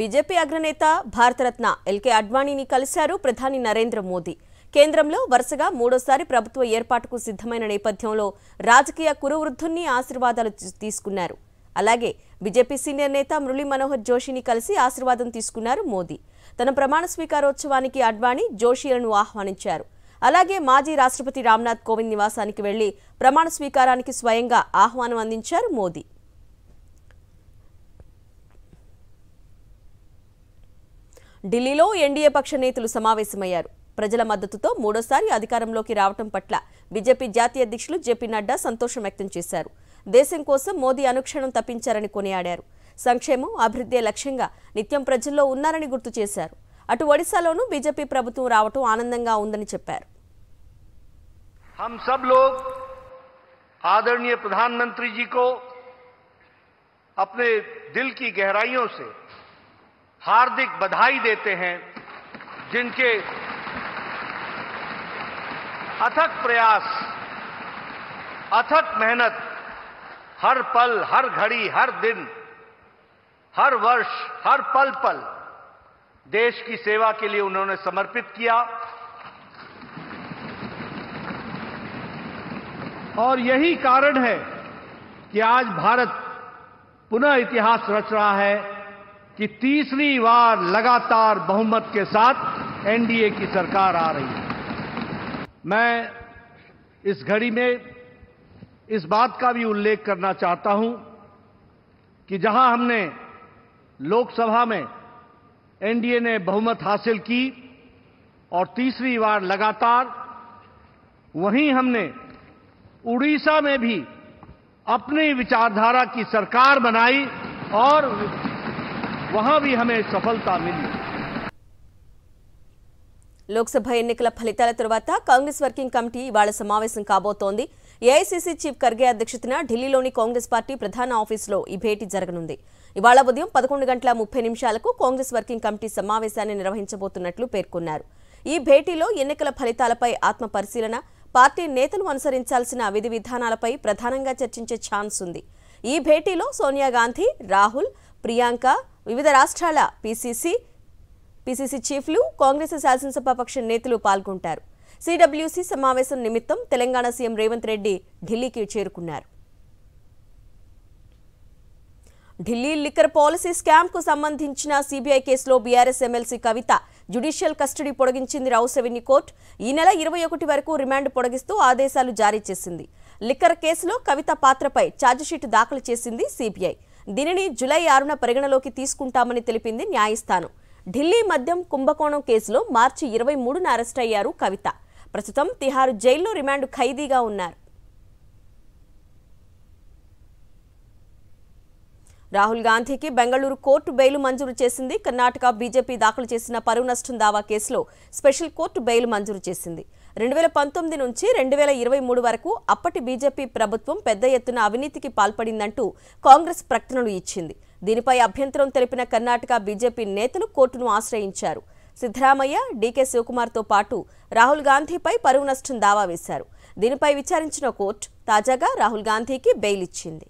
BJP అగ్రనేత Bharat Ratna LK అడ్వాణీని కలిశారు ప్రధాని నరేంద్ర మోదీ కేంద్రంలో వరుసగా మూడోసారి ప్రభుత్వ ఏర్పాటుకు సిద్ధమైన నేపథ్యంలో రాజకీయ కురువృద్ధుల్ని ఆశీర్వాదాలు తీసుకున్నారు అలాగే బీజేపీ సీనియర్ నేత మురళీ మనోహర్ జోషిని కలిసి ఆశీర్వాదం తీసుకున్నారు మోదీ తన ప్రమాణ స్వీకారోత్సవానికి అడ్వాణి జోషిలను ఆహ్వానించారు అలాగే మాజీ రాష్ట్రపతి రామ్నాథ్ కోవింద్ నివాసానికి వెళ్లి ప్రమాణ స్వీకారానికి స్వయంగా ఆహ్వానం అందించారు మోదీ ఢిల్లీలో ఎన్డీఏ పక్ష నేతలు సమావేశమయ్యారు ప్రజల మద్దతుతో మూడోసారి అధికారంలోకి రావటం పట్ల బీజేపీ జాతీయ అధ్యక్షులు జేపీ నడ్డా సంతోషం వ్యక్తం చేశారు దేశం కోసం మోదీ అనుక్షణం తప్పించారని కొనియాడారు సంక్షేమం అభివృద్ధి లక్ష్యంగా నిత్యం ప్రజల్లో ఉన్నారని గుర్తు చేశారు అటు ఒడిశాలోనూ బీజేపీ ప్రభుత్వం రావటం ఆనందంగా ఉందని చెప్పారు ఆదరణీయ ప్రధానమంత్రి జీకో आदरणीय దిల్కి గహరాయి हार्दिक बधाई देते हैं जिनके अथक प्रयास अथक मेहनत हर पल हर घड़ी हर दिन हर वर्ष हर पल पल देश की सेवा के लिए उन्होंने समर्पित किया और यही कारण है कि आज भारत पुनः इतिहास रच रहा है कि तीसरी बार लगातार बहुमत के साथ एनडीए की सरकार आ रही है मैं इस घड़ी में इस बात का भी उल्लेख करना चाहता हूं कि जहां हमने लोकसभा में एनडीए ने बहुमत हासिल की और तीसरी बार लगातार वहीं हमने उड़ीसा में भी अपनी विचारधारा की सरकार बनाई और వహా भी हमें सफलता లోక్సభ ఎన్నికల ఫలితాల తర్వాత కాంగ్రెస్ వర్కింగ్ కమిటీ ఇవాళ సమావేశం కాబోతోంది ఏఐసీసీ చీఫ్ ఖర్గే అధ్యక్షతన ఢిల్లీలోని కాంగ్రెస్ పార్టీ ప్రధాన ఆఫీసులో ఈ భేటీ జరగనుంది ఇవాళ ఉదయం పదకొండు గంటల ముప్పై నిమిషాలకు కాంగ్రెస్ వర్కింగ్ కమిటీ సమావేశాన్ని నిర్వహించబోతున్నట్లు పేర్కొన్నారు ఈ భేటీలో ఎన్నికల ఫలితాలపై ఆత్మ పరిశీలన పార్టీ నేతలు అనుసరించాల్సిన విధి విధానాలపై ప్రధానంగా చర్చించే ఛాన్స్ ఉంది ఈ భేటీలో సోనియా గాంధీ రాహుల్ ప్రియాంక వివిధ రాష్ట్రాల పీసీసీ పీసీసీ చీఫ్లు కాంగ్రెస్ శాసనసభాపక్ష పక్ష నేతలు పాల్గొంటారు సిడబ్ల్యూసీ సమావేశం నిమిత్తం తెలంగాణ సీఎం రేవంత్ రెడ్డి ఢిల్లీకి చేరుకున్నారు ఢిల్లీ లిక్కర్ పాలసీ స్కామ్కు సంబంధించిన సీబీఐ కేసులో BRS MLC Kavitha judicial custody పొడిగించింది రౌస్ రెవెన్యూ కోర్టు ఈ నెల ఇరవై ఒకటి వరకు రిమాండ్ పొడిగిస్తూ ఆదేశాలు జారీ చేసింది లిక్కర్ కేసులో కవిత పాత్రపై ఛార్జిషీటు దాఖలు చేసింది సీబీఐ దీనిని జులై ఆరున పరిగణలోకి తీసుకుంటామని తెలిపింది న్యాయస్థానం ఢిల్లీ మద్యం కుంభకోణం కేసులో మార్చి ఇరవై మూడున అరెస్ట్ అయ్యారు కవిత ప్రస్తుతం తిహారు జైల్లో రిమాండ్ ఖైదీగా ఉన్నారు రాహుల్ గాంధీకి బెంగళూరు కోర్టు బెయిల్ మంజూరు చేసింది కర్ణాటక బీజేపీ దాఖలు చేసిన పరువు నష్టం దావా కేసులో స్పెషల్ కోర్టు బెయిల్ మంజూరు చేసింది రెండు వేల పంతొమ్మిది నుంచి రెండు వేల ఇరవై మూడు వరకు అప్పటి బీజేపీ ప్రభుత్వం పెద్ద ఎత్తున అవినీతికి పాల్పడిందంటూ కాంగ్రెస్ ప్రకటనలు ఇచ్చింది దీనిపై అభ్యంతరం తెలిపిన కర్ణాటక బీజేపీ నేతలు కోర్టును ఆశ్రయించారు సిద్ధరామయ్య డీకే శివకుమార్తో పాటు రాహుల్ గాంధీపై పరువు నష్టం దావా వేశారు దీనిపై విచారించిన కోర్టు తాజాగా రాహుల్ గాంధీకి బెయిల్ ఇచ్చింది